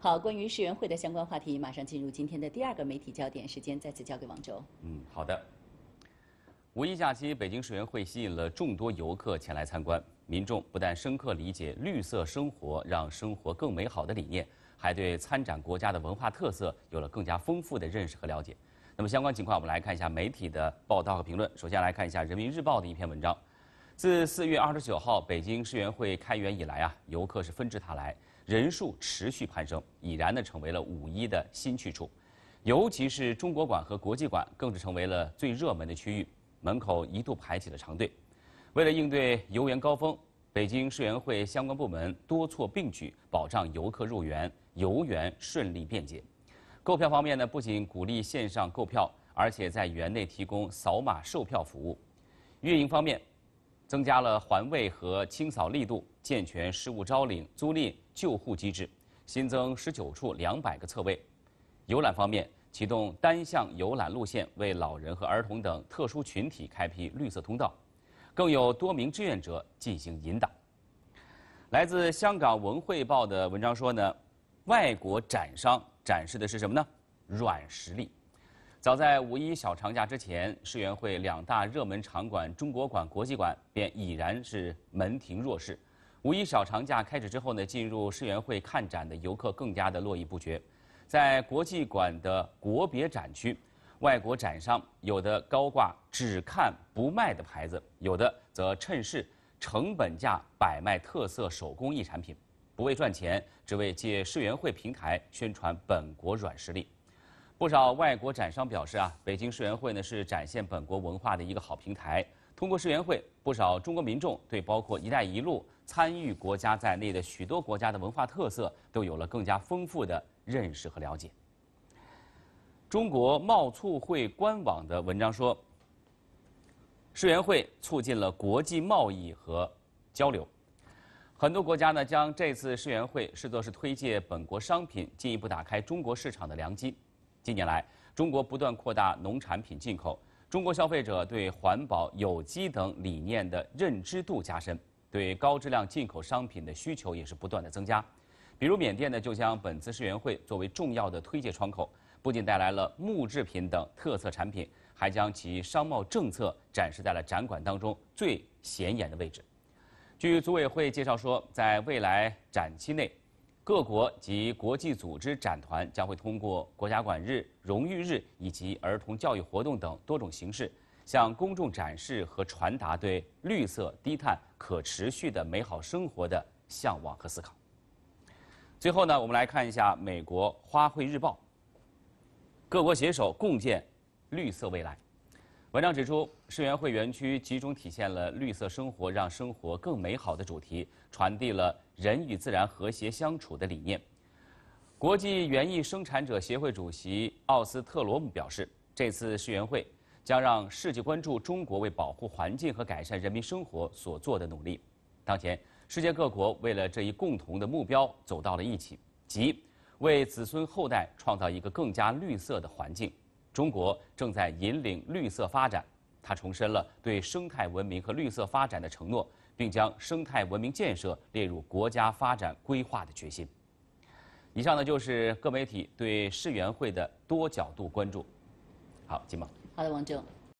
好，关于世园会的相关话题，马上进入今天的第二个媒体焦点，时间再次交给王周。嗯，好的。五一假期，北京世园会吸引了众多游客前来参观，民众不但深刻理解“绿色生活，让生活更美好”的理念，还对参展国家的文化特色有了更加丰富的认识和了解。那么，相关情况我们来看一下媒体的报道和评论。首先来看一下《人民日报》的一篇文章。自四月二十九号北京世园会开园以来啊，游客是纷至沓来。人数持续攀升，已然呢成为了五一的新去处，尤其是中国馆和国际馆更是成为了最热门的区域，门口一度排起了长队。为了应对游园高峰，北京世园会相关部门多措并举，保障游客入园游园顺利便捷。购票方面呢，不仅鼓励线上购票，而且在园内提供扫码售票服务。运营方面。增加了环卫和清扫力度，健全失物招领、租赁、救护机制，新增十九处两百个侧位。游览方面，启动单向游览路线，为老人和儿童等特殊群体开辟绿色通道，更有多名志愿者进行引导。来自香港《文汇报》的文章说呢，外国展商展示的是什么呢？软实力。早在五一小长假之前，世园会两大热门场馆中国馆、国际馆便已然是门庭若市。五一小长假开始之后呢，进入世园会看展的游客更加的络绎不绝。在国际馆的国别展区，外国展商有的高挂“只看不卖”的牌子，有的则趁势成本价摆卖特色手工艺产品，不为赚钱，只为借世园会平台宣传本国软实力。不少外国展商表示啊，北京世园会呢是展现本国文化的一个好平台。通过世园会，不少中国民众对包括“一带一路”参与国家在内的许多国家的文化特色都有了更加丰富的认识和了解。中国贸促会官网的文章说，世园会促进了国际贸易和交流，很多国家呢将这次世园会视作是推介本国商品、进一步打开中国市场的良机。近年来，中国不断扩大农产品进口。中国消费者对环保、有机等理念的认知度加深，对高质量进口商品的需求也是不断的增加。比如缅甸呢，就将本次世园会作为重要的推介窗口，不仅带来了木制品等特色产品，还将其商贸政策展示在了展馆当中最显眼的位置。据组委会介绍说，在未来展期内。各国及国际组织展团将会通过国家馆日、荣誉日以及儿童教育活动等多种形式，向公众展示和传达对绿色、低碳、可持续的美好生活的向往和思考。最后呢，我们来看一下《美国花卉日报》。各国携手共建绿色未来。文章指出，世园会园区集中体现了“绿色生活让生活更美好”的主题，传递了人与自然和谐相处的理念。国际园艺生产者协会主席奥斯特罗姆表示，这次世园会将让世界关注中国为保护环境和改善人民生活所做的努力。当前，世界各国为了这一共同的目标走到了一起，即为子孙后代创造一个更加绿色的环境。中国正在引领绿色发展，他重申了对生态文明和绿色发展的承诺，并将生态文明建设列入国家发展规划的决心。以上呢就是各媒体对世园会的多角度关注。好，金蒙。好的，王静。